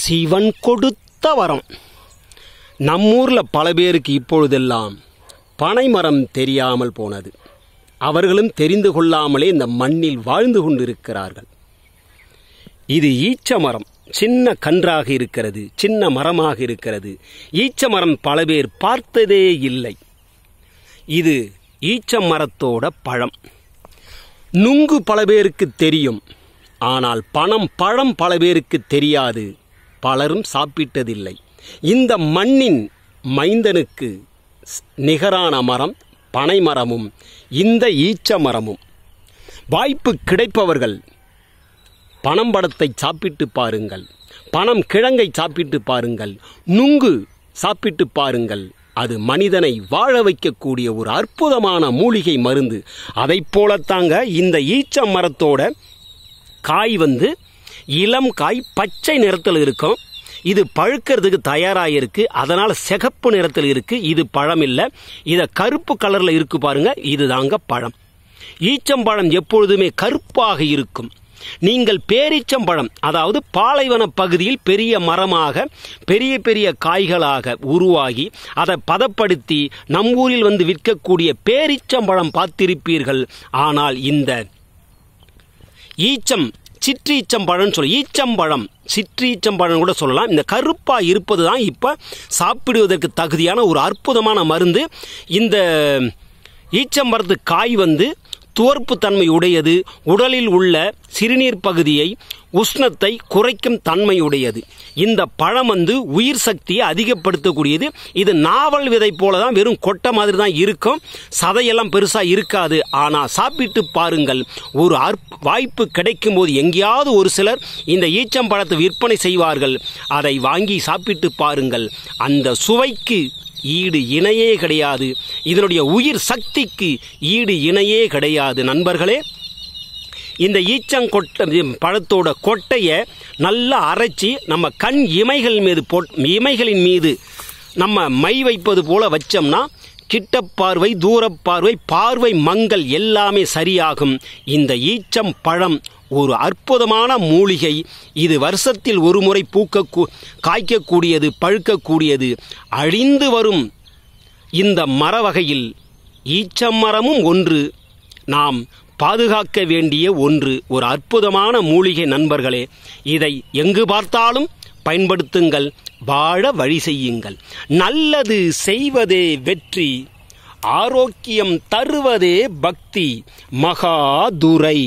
சிவன் கொடுத்த வரம் நம்மூரில் பல பேருக்கு இப்பொழுதெல்லாம் பனைமரம் தெரியாமல் போனது அவர்களும் தெரிந்து கொள்ளாமலே இந்த மண்ணில் வாழ்ந்து கொண்டிருக்கிறார்கள் இது ஈச்ச மரம் சின்ன கன்றாக இருக்கிறது சின்ன மரமாக இருக்கிறது ஈச்ச மரம் பல பேர் பார்த்ததே இல்லை இது ஈச்ச மரத்தோட பழம் நுங்கு பல பேருக்கு தெரியும் ஆனால் பணம் பழம் பல பேருக்கு தெரியாது பலரும் சாப்பிட்டதில்லை இந்த மண்ணின் மைந்தனுக்கு நிகரான மரம் பனை மரமும் இந்த ஈச்ச மரமும் வாய்ப்பு கிடைப்பவர்கள் பணம் படத்தை சாப்பிட்டு பாருங்கள் பணம் கிழங்கை சாப்பிட்டு பாருங்கள் நுங்கு சாப்பிட்டு பாருங்கள் அது மனிதனை வாழ வைக்கக்கூடிய ஒரு அற்புதமான மூலிகை மருந்து அதை போலத்தாங்க இந்த ஈச்ச மரத்தோட காய் வந்து இளம் காய் பச்சை நிறத்தில் இருக்கும் இது பழுக்கிறதுக்கு தயாராக இருக்கு அதனால சிகப்பு நிறத்தில் இருக்கு இது பழம் இல்லை இதை கருப்பு கலரில் இருக்கு பாருங்க இது தாங்க பழம் ஈச்சம்பழம் எப்பொழுதுமே கருப்பாக இருக்கும் நீங்கள் பேரீச்சம்பழம் அதாவது பாலைவன பகுதியில் பெரிய மரமாக பெரிய பெரிய காய்களாக உருவாகி அதை பதப்படுத்தி நம் ஊரில் வந்து விற்கக்கூடிய பேரீச்சம்பழம் பார்த்திருப்பீர்கள் ஆனால் இந்த ஈச்சம் சிற்றீச்சம்பழம்னு சொல்லி ஈச்சம்பழம் சிற்றீச்சம்பழம் கூட சொல்லலாம் இந்த கருப்பாக இருப்பது தான் இப்போ சாப்பிடுவதற்கு தகுதியான ஒரு அற்புதமான மருந்து இந்த ஈச்சம்பரத்து காய் வந்து துவர்ப்பு தன்மை உடையது உடலில் உள்ள சிறுநீர் பகுதியை உஷ்ணத்தை குறைக்கும் தன்மையுடையது இந்த பழம் வந்து உயிர் சக்தியை அதிகப்படுத்தக்கூடியது இது நாவல் விதை போல தான் வெறும் கொட்டை மாதிரி தான் இருக்கும் சதையெல்லாம் பெருசாக இருக்காது ஆனால் சாப்பிட்டு பாருங்கள் ஒரு வாய்ப்பு கிடைக்கும் போது எங்கேயாவது ஒரு சிலர் இந்த ஈச்சம்பழத்தை விற்பனை செய்வார்கள் அதை வாங்கி சாப்பிட்டு பாருங்கள் அந்த சுவைக்கு ஈடு இணையே கிடையாது இதனுடைய உயிர் சக்திக்கு ஈடு இணையே கிடையாது நண்பர்களே இந்த ஈச்சங்கொட்டை பழத்தோட கொட்டையை நல்லா அரைச்சி நம்ம கண் இமைகள் மீது போட் இமைகளின் மீது நம்ம மை வைப்பது போல வச்சோம்னா பார்வை தூரப்பார்வை பார்வை மங்கள் எல்லாமே சரியாகும் இந்த ஈச்சம் பழம் ஒரு அற்புதமான மூலிகை இது வருஷத்தில் ஒரு முறை பூக்க காய்க்கக்கூடியது பழுக்கக்கூடியது அழிந்து வரும் இந்த மர வகையில் ஈச்சம் மரமும் ஒன்று நாம் பாதுகாக்க வேண்டிய ஒன்று ஒரு அற்புதமான மூலிகை நண்பர்களே இதை எங்கு பார்த்தாலும் பயன்படுத்துங்கள் வாழ வழி செய்யுங்கள் நல்லது செய்வதே வெற்றி ஆரோக்கியம் தருவதே பக்தி மகாதுரை